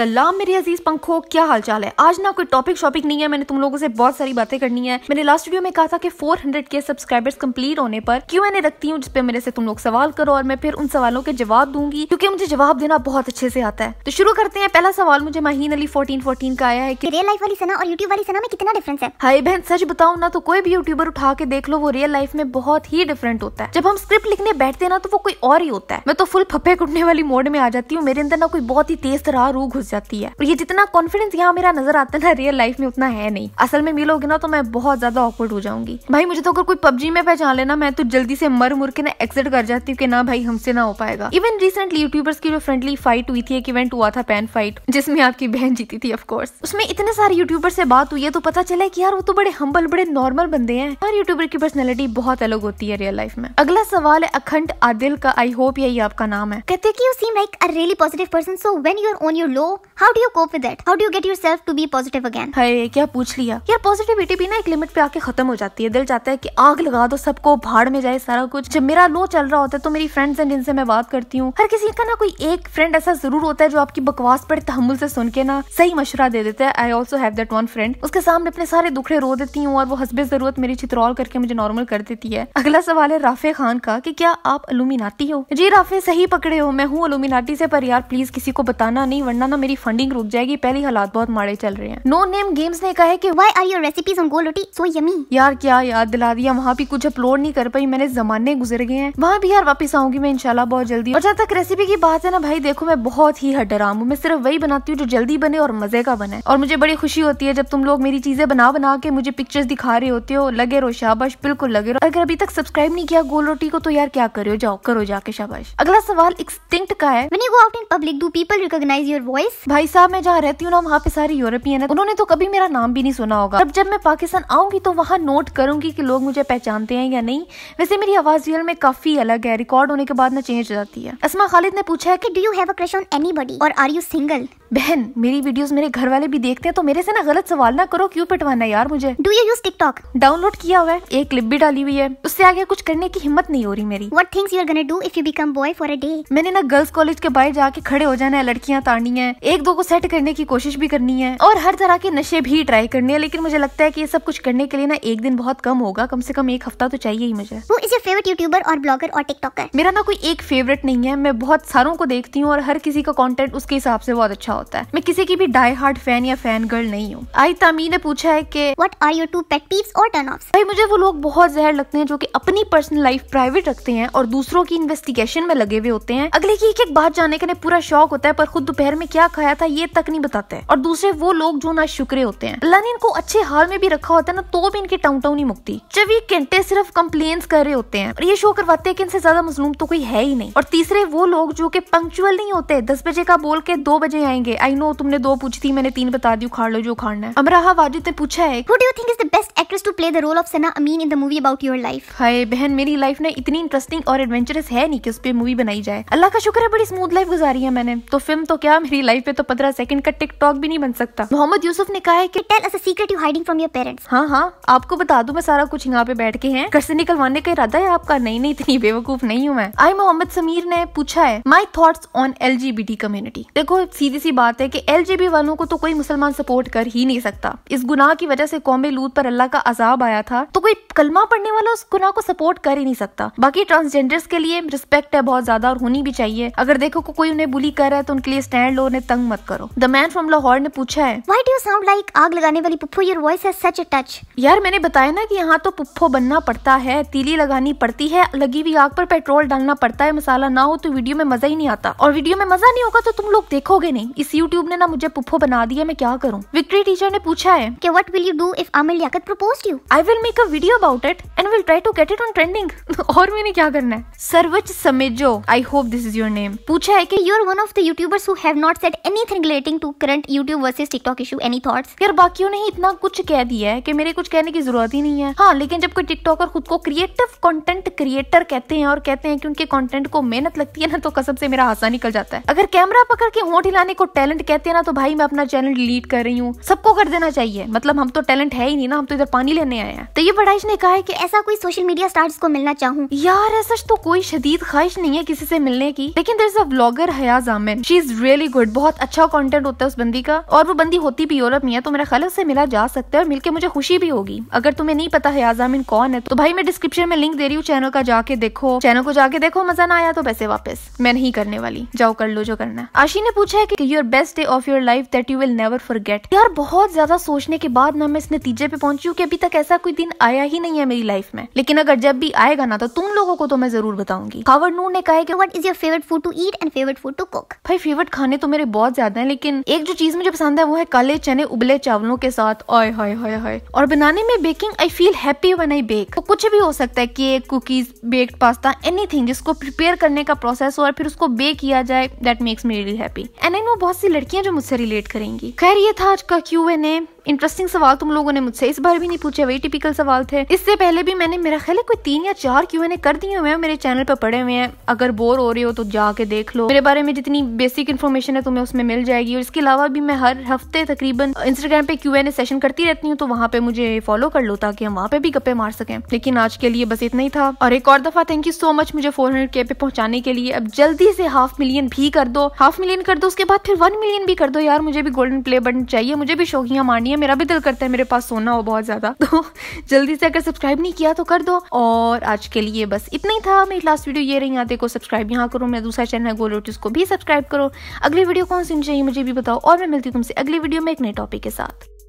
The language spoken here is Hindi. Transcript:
सलाम मेरे अजीज पंखो क्या हाल चाल है आज ना कोई टॉपिक शॉपिक नहीं है मैंने तुम लोगों से बहुत सारी बातें करनी है मैंने लास्ट वीडियो में कहा था कि 400 के सब्सक्राइबर्स कंप्लीट होने पर क्यों मैंने रखती हूँ जिसपे मेरे से तुम लोग सवाल करो और मैं फिर उन सवालों के जवाब दूंगी क्योंकि मुझे जवाब देना बहुत अच्छे से आता है तो शुरू करते हैं पहला सवाल मुझे महीन अली फोर्टीन फोर्टीन का आया है की रियल लाइफ वाली सना और यूट्यूब वाली सना में कितना डिफरेंस है हाई बहन सच बताओ ना तो कोई भी यूट्यूबर उठा के देख लो वो रियल लाइफ में बहुत ही डिफरेंट होता है जब हम स्क्रिप्ट लिखने बैठते ना तो वो कोई और ही होता है मैं तो फुल फप्पे कुटने वाली मोड में आ जाती हूँ मेरे अंदर ना कोई बहुत ही तेज तरह रूह घुस जाती है और ये जितना कॉन्फिडेंस यहाँ मेरा नजर आता है ना रियल लाइफ में उतना है नहीं असल में मिलोगे ना तो मैं बहुत ज्यादा ऑकवर्ड हो जाऊंगी भाई मुझे तो अगर कोई पबजी में पहचान लेना मैं तो जल्दी से मर मुर के ना एक्सिट कर जाती हूँ कि ना भाई हमसे ना हो पाएगा इवन रिसेंटली यूट्यूबर्स की जो फ्रेंडली फाइट हुई थी एक इवेंट हुआ था पैन फाइट जिसमें आपकी बहन जीती थी ऑफकोर्स उसमें इतने सारे यूट्यूबर से बात हुई है तो पता चला की यार वो तो बड़े हम्बल बड़े नॉर्मल बंदे हैं हर यूट्यूबर की पर्सनैलिटी बहुत अलग होती है रियल लाइफ में अगला सवाल है अखंड आदिल का आई होप यही आपका नाम है कहते हैं कि you seem like a really positive person so when you are on your low how do you cope with that how do you get yourself to be positive again हाय क्या पूछ लिया यार पॉजिटिविटी भी ना एक लिमिट पे आके खत्म हो जाती है दिल चाहता है कि आग लगा दो सबको भाड़ में जाए सारा कुछ जब मेरा लो चल रहा होता है तो मेरी फ्रेंड्स हैं जिनसे मैं बात करती हूँ हर किसी का ना कोई एक फ्रेंड ऐसा जरूर होता है जो आपकी बकवास पर तहमुल से सुन के ना सही मशुरा दे देता है I also have that one friend उसके सामने अपने सारे दुखड़े रो देती हूँ और वो हसबे जरूरत मेरी चित्रौल करके मुझे नॉर्मल कर देती है अगला सवाल है राफे खान का की क्या आप अलूमिनाती हो जी राफे सही पकड़े हो मैं हूँ अलूमिनाटी से पर यार प्लीज किसी को बताना नहीं वरना ना मेरी मेरी फंडिंग रुक जाएगी पहली हालात बहुत माड़े चल रहे हैं नो नेम गेम्स ने कहा है की why are your recipes on Gol Roti so yummy यार क्या याद दिला दिया वहाँ भी कुछ अपलोड नहीं कर पाई मैंने जमाने गुजर गए हैं वहाँ भी यार वापस आऊंगी मैं इनशाला बहुत जल्दी और जहाँ तक रेसिपी की बात है ना भाई देखो मैं बहुत ही हटराम हूँ मैं सिर्फ वही बनाती हूँ जो जल्दी बने और मजे का बने और मुझे बड़ी खुशी होती है जब तुम लोग मेरी चीजें बना बना के मुझे पिक्चर्स दिखा रहे होते हो लगे रहो शाबाश बिल्कुल लगे रहो अगर अभी तक सब्सक्राइब नहीं किया गोल रोटी को तो यार क्या करो जाओ करो जाके शाबाश अगला सवाल एक्सटिंक्ट का है When you go out in public, do people recognize your voice? Guys भाई साहब मैं जहाँ रहती हूँ ना वहाँ पे सारे यूरोपियन है तो उन्होंने तो कभी मेरा नाम भी नहीं सुना होगा अब जब मैं पाकिस्तान आऊंगी तो वहाँ नोट करूंगी कि लोग मुझे पहचानते हैं या नहीं वैसे मेरी आवाज रियल में काफी अलग है रिकॉर्ड होने के बाद ना चेंज हो जाती है असमा खालिद ने पूछा है कि do you have a crush on anybody और आर यू सिंगल बहन मेरी वीडियोस मेरे घर वाले भी देखते हैं तो मेरे से ना गलत सवाल ना करो क्यों पिटवाना यार मुझे do you use TikTok download किया हुआ है एक क्लिप भी डाली हुई है उससे आगे कुछ करने की हिम्मत नहीं हो रही मेरी what things you are gonna do if you become boy for a day मैंने ना गर्ल्स कॉलेज के बाहर जाके खड़े हो जाना है लड़कियां ताड़नी है एक दो को सेट करने की कोशिश भी करनी है और हर तरह के नशे भी ट्राई करने हैं लेकिन मुझे लगता है की ये सब कुछ करने के लिए ना एक दिन बहुत कम होगा कम से कम एक हफ्ता तो चाहिए ही मुझे वो इज फेवरेट यूट्यूबर और ब्लॉगर और टिकटॉकर मेरा ना कोई एक फेवरेट नहीं है मैं बहुत सारों को देखती हूँ और हर किसी का कॉन्टेंट उसके हिसाब से बहुत अच्छा होता है मैं किसी की भी डाई हार्ड फैन या फैन गर्ल नहीं हूँ आई तामी ने पूछा है की what are your two pet peeves और टर्न ऑफ भाई मुझे वो लोग बहुत जहर लगते हैं जो की अपनी पर्सनल लाइफ प्राइवेट रखते हैं और दूसरों की इन्वेस्टिगेशन में लगे हुए होते हैं अगले की एक एक बात जाने का पूरा शौक होता है पर खुद दोपहर में क्या खाया था ये तक नहीं बताते और दूसरे वो लोग जो ना शुक्रे होते हैं अल्लाह ने इनको अच्छे हाल में भी रखा होता है ना तो भी इनकी टाउन टाउन ही मुक्ति जब ये घंटे सिर्फ कम्प्लेन कर रहे होते हैं और ये शो करवाते हैं कि इनसे ज्यादा मजलूम तो कोई है ही नहीं और तीसरे वो लोग जो की पंक्चुअल नहीं होते दस बजे का बोल के दो बजे आएंगे करेंगे आई नो तुमने दो पूछी थी मैंने तीन बता दी उखाड़ लो जो उखाड़ना है अमराहा वाजिद ने पूछा है Who do you think is the best actress to play the role of Sana Amin in the movie about your life? हाय बहन मेरी लाइफ ना इतनी इंटरेस्टिंग और एडवेंचरस है नहीं कि उस पे मूवी बनाई जाए अल्लाह का शुक्र है बड़ी स्मूथ लाइफ गुजारी है मैंने तो फिल्म तो क्या मेरी लाइफ पे तो 15 सेकंड का टिकटॉक भी नहीं बन सकता मोहम्मद यूसुफ ने कहा है कि tell us a secret you hiding from your parents हां हां आपको बता दूं मैं सारा कुछ यहां पे बैठ के हैं घर से निकलवाने का इरादा है आपका नहीं नहीं इतनी बेवकूफ नहीं हूं मैं आई मोहम्मद समीर ने पूछा है my thoughts on LGBT community देखो सीधी सी बात है कि एल जी बी वालों को तो कोई मुसलमान सपोर्ट कर ही नहीं सकता इस गुनाह की वजह से कौम लूत पर अल्लाह का अजाब आया था तो कोई कलमा पढ़ने वाला उस गुनाह को सपोर्ट कर ही नहीं सकता बाकी ट्रांसजेंडर्स के लिए रिस्पेक्ट है बहुत ज्यादा और होनी भी चाहिए अगर देखो को कोई उन्हें बुली कर रहा है तो उनके लिए स्टैंड लो उन्हें तंग मत करो द मैन फ्रॉम लाहौर ने पूछा है वाई डू साउंड लाइक आग लगाने वाली पुप्पो your voice has such a touch यार मैंने बताया ना कि यहाँ तो पुप्पो बनना पड़ता है तीली लगानी पड़ती है लगी हुई आग पर पेट्रोल डालना पड़ता है मसाला ना हो तो वीडियो में मजा ही नहीं आता और वीडियो में मजा नहीं होगा तो तुम लोग देखोगे नहीं इस इस यूट्यूब ने ना मुझे पुप्पो बना दिया मैं क्या करूँ विक्ट्री टीचर ने पूछा है कि what will you do if Aamir Liaquat propose you I will make a video about it and will try to get it on trending और मैंने क्या करना है सर्वच समेजो I hope this is your name पूछा है की are one of the YouTubers who have not said anything relating to current YouTube versus TikTok issue any thoughts यार बाकियों ने ही इतना कुछ कह दिया है कि मेरे कुछ कहने की जरूरत ही नहीं है हाँ लेकिन जब कोई टिकटॉकर खुद को क्रिएटिव कंटेंट क्रिएटर कहते हैं और कहते हैं कि उनके कंटेंट को मेहनत लगती है ना तो कसम से मेरा हासा निकल जाता है अगर कैमरा पकड़ के होंठ हिलाने को टैलेंट कहते हैं ना तो भाई मैं अपना चैनल डिलीट कर रही हूँ सबको कर देना चाहिए मतलब हम तो टैलेंट है ही नहीं ना हम तो इधर पानी लेने आए हैं तो ये बड़ाइश ने कहा है कि ऐसा कोई सोशल मीडिया स्टार्स को मिलना चाहूँ यार ऐसा तो कोई शदीद ख्वाहिश नहीं है किसी से मिलने की लेकिन देर इज अ ब्लॉगर हया जामिन शी इज रियली गुड बहुत अच्छा कॉन्टेंट होता है उस बंदी का और वो बंदी होती भी यूरोप में है तो मेरा ख्याल उससे मिला जा सकता है और मिलकर मुझे खुशी भी होगी अगर तुम्हें नहीं पता हया जामिन कौन है तो भाई मैं डिस्क्रिप्शन में लिंक दे रही हूँ चैनल का जाके देखो चैनल को जाके देखो मजा ना आया तो पैसे वापस मैं नहीं करने वाली जाओ कर लो जो करना आशी ने पूछा है की your best day of your life that you will never forget यार बहुत ज्यादा सोचने के बाद ना मैं इस नतीजे पे पहुंची हूँ कि अभी तक ऐसा कोई दिन आया ही नहीं है मेरी लाइफ में लेकिन अगर जब भी आएगा ना तो तुम लोगों को तो मैं जरूर बताऊंगी हावर नूर ने कहा कि what is your favourite food to eat and favourite food to cook भाई फेवरेट खाने तो मेरे बहुत ज्यादा है लेकिन एक जो चीज मुझे पसंद है वो है काले चने उबले चावलों के साथ ओए होए होए होए और बनाने में baking I feel happy when I bake तो कुछ भी हो सकता है cake cookies baked pasta anything जिसको प्रिपेयर करने का प्रोसेस हो और फिर उसको बेक किया जाए that makes me really happy and I know बहुत सी लड़कियां जो मुझसे रिलेट करेंगी खैर ये था आज का क्यू एन ए इंटरेस्टिंग सवाल तुम लोगों ने मुझसे इस बार भी नहीं पूछे वही टिपिकल सवाल थे इससे पहले भी मैंने मेरा ख्याल है कोई तीन या चार क्यू एन ए कर दिए हुए हैं मेरे चैनल पर पड़े हुए हैं अगर बोर हो रहे हो तो जाके देख लो मेरे बारे में जितनी बेसिक इन्फॉर्मेशन है तुम्हें उसमें मिल जाएगी और इसके अलावा भी मैं हर हफ्ते तकरीबन इंस्टाग्राम पे क्यू एन ए सेशन करती रहती हूँ तो वहाँ पे मुझे फॉलो कर लो ताकि हम वहाँ पे भी गप्पे मार सकें लेकिन आज के लिए बस इतना ही था और एक और दफा थैंक यू सो मच मुझे फोर हंड्रेड के पे पहुंचाने के लिए अब जल्दी से हाफ मिलियन भी कर दो हाफ मिलियन कर दो उसके बाद फिर वन मिलियन भी कर दो यार मुझे भी गोल्डन प्ले बटन चाहिए मुझे भी शौकियाँ मारनी रही है मेरा भी दिल करता है मेरे पास सोना हो बहुत ज़्यादा तो जल्दी से अगर सब्सक्राइब नहीं किया तो कर दो और आज के लिए बस इतना ही था मेरी लास्ट वीडियो ये रही आते को सब्सक्राइब यहाँ करो मेरा दूसरा चैनल है गोलोट उसको भी सब्सक्राइब करो अगली वीडियो कौन सी चाहिए मुझे भी बताओ और मैं मिलती हूँ तुमसे अगली वीडियो में एक नए टॉपिक के साथ